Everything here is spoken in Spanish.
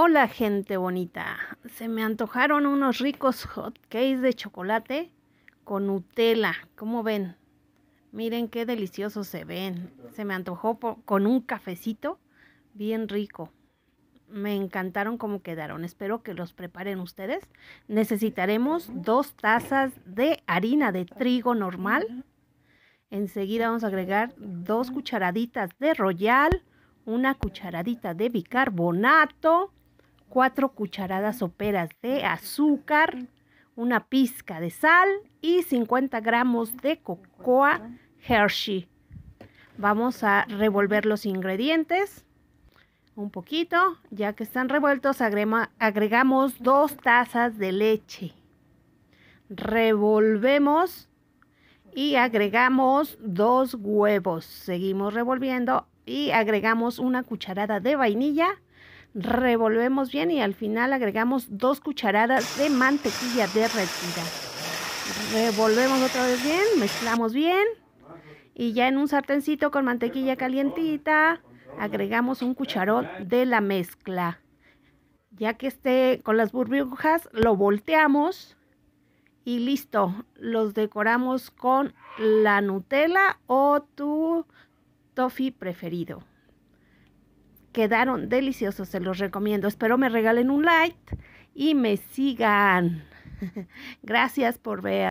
Hola gente bonita, se me antojaron unos ricos hot cakes de chocolate con Nutella, ¿cómo ven? Miren qué deliciosos se ven, se me antojó con un cafecito bien rico. Me encantaron cómo quedaron, espero que los preparen ustedes. Necesitaremos dos tazas de harina de trigo normal. Enseguida vamos a agregar dos cucharaditas de royal, una cucharadita de bicarbonato, 4 cucharadas soperas de azúcar, una pizca de sal y 50 gramos de cocoa Hershey. Vamos a revolver los ingredientes un poquito. Ya que están revueltos, agregamos dos tazas de leche. Revolvemos y agregamos dos huevos. Seguimos revolviendo y agregamos una cucharada de vainilla revolvemos bien y al final agregamos dos cucharadas de mantequilla derretida. Revolvemos otra vez bien, mezclamos bien y ya en un sartencito con mantequilla calientita agregamos un cucharón de la mezcla. Ya que esté con las burbujas, lo volteamos y listo. Los decoramos con la Nutella o tu toffee preferido. Quedaron deliciosos, se los recomiendo. Espero me regalen un like y me sigan. Gracias por ver.